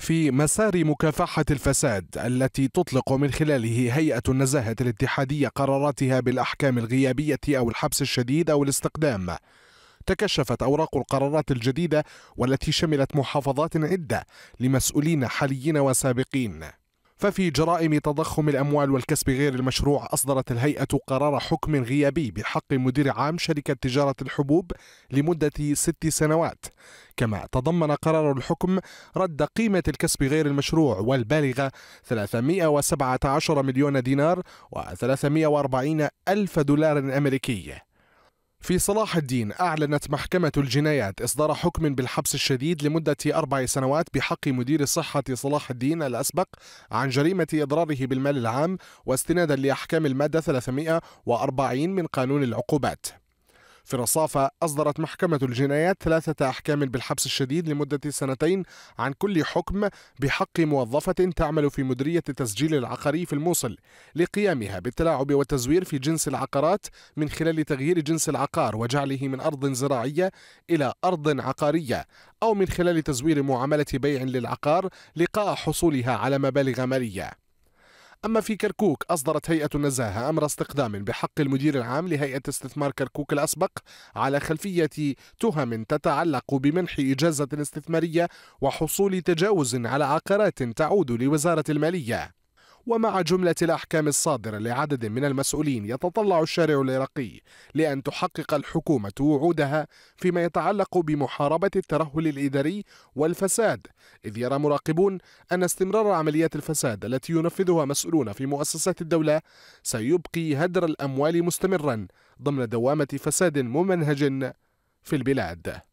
في مسار مكافحة الفساد التي تطلق من خلاله هيئة النزاهة الاتحادية قراراتها بالأحكام الغيابية أو الحبس الشديد أو الاستقدام تكشفت أوراق القرارات الجديدة والتي شملت محافظات عدة لمسؤولين حاليين وسابقين ففي جرائم تضخم الأموال والكسب غير المشروع أصدرت الهيئة قرار حكم غيابي بحق مدير عام شركة تجارة الحبوب لمدة ست سنوات كما تضمن قرار الحكم رد قيمة الكسب غير المشروع والبالغة 317 مليون دينار و340 ألف دولار أمريكي في صلاح الدين أعلنت محكمة الجنايات إصدار حكم بالحبس الشديد لمدة أربع سنوات بحق مدير صحة صلاح الدين الأسبق عن جريمة إضراره بالمال العام واستنادا لأحكام المادة 340 من قانون العقوبات في رصافة أصدرت محكمة الجنايات ثلاثة أحكام بالحبس الشديد لمدة سنتين عن كل حكم بحق موظفة تعمل في مدرية التسجيل العقاري في الموصل لقيامها بالتلاعب والتزوير في جنس العقارات من خلال تغيير جنس العقار وجعله من أرض زراعية إلى أرض عقارية أو من خلال تزوير معاملة بيع للعقار لقاء حصولها على مبالغ مالية أما في كركوك أصدرت هيئة النزاهة أمر استقدام بحق المدير العام لهيئة استثمار كركوك الأسبق على خلفية تهم تتعلق بمنح إجازة استثمارية وحصول تجاوز على عقارات تعود لوزارة المالية ومع جملة الأحكام الصادرة لعدد من المسؤولين يتطلع الشارع العراقي لأن تحقق الحكومة وعودها فيما يتعلق بمحاربة الترهل الإداري والفساد إذ يرى مراقبون أن استمرار عمليات الفساد التي ينفذها مسؤولون في مؤسسات الدولة سيبقي هدر الأموال مستمرا ضمن دوامة فساد ممنهج في البلاد